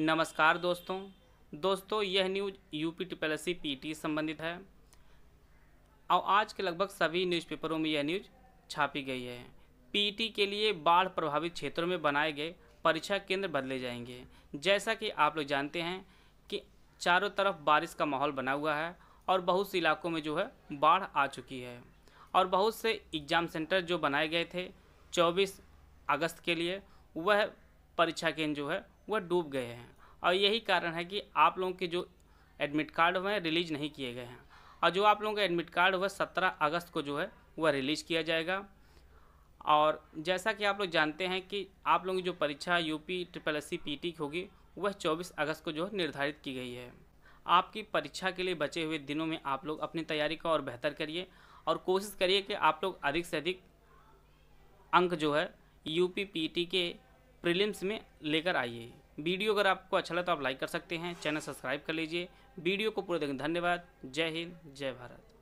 नमस्कार दोस्तों दोस्तों यह news UP triple C PT संबंधित है और आज के लगभग सभी न्यूज़पेपरों में यह न्यूज छापी गई है पीटी के लिए बाढ़ प्रभावित क्षेत्रों में बनाए गए परीक्षा केंद्र बदले जाएंगे जैसा कि आप लोग जानते हैं कि चारों तरफ बारिश का माहौल बना हुआ है और बहुत से इलाकों में जो है बाढ़ आ चुकी है और बहुत से एग्ज़ाम सेंटर जो बनाए गए थे चौबीस अगस्त के लिए वह परीक्षा केंद्र जो है वह डूब गए हैं और यही कारण है कि आप लोगों के जो एडमिट कार्ड हुए रिलीज नहीं किए गए हैं और जो आप लोगों का एडमिट कार्ड हुआ सत्रह अगस्त को जो है वह रिलीज किया जाएगा और जैसा कि आप लोग जानते हैं कि आप लोगों की जो परीक्षा UP triple S C P की होगी वह 24 अगस्त को जो है निर्धारित की गई है आपकी परीक्षा के लिए बचे हुए दिनों में आप लोग अपनी तैयारी को और बेहतर करिए और कोशिश करिए कि आप लोग अधिक से अधिक अंक जो है यूपी पीटी के प्रीलिम्स में लेकर आइए वीडियो अगर आपको अच्छा लगा तो आप लाइक कर सकते हैं चैनल सब्सक्राइब कर लीजिए वीडियो को पूरा देखें धन्यवाद जय हिंद जय भारत